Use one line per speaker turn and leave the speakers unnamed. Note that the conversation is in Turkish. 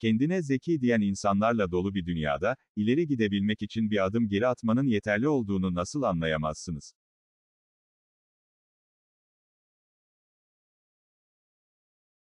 Kendine zeki diyen insanlarla dolu bir dünyada, ileri gidebilmek için bir adım geri atmanın yeterli olduğunu nasıl anlayamazsınız?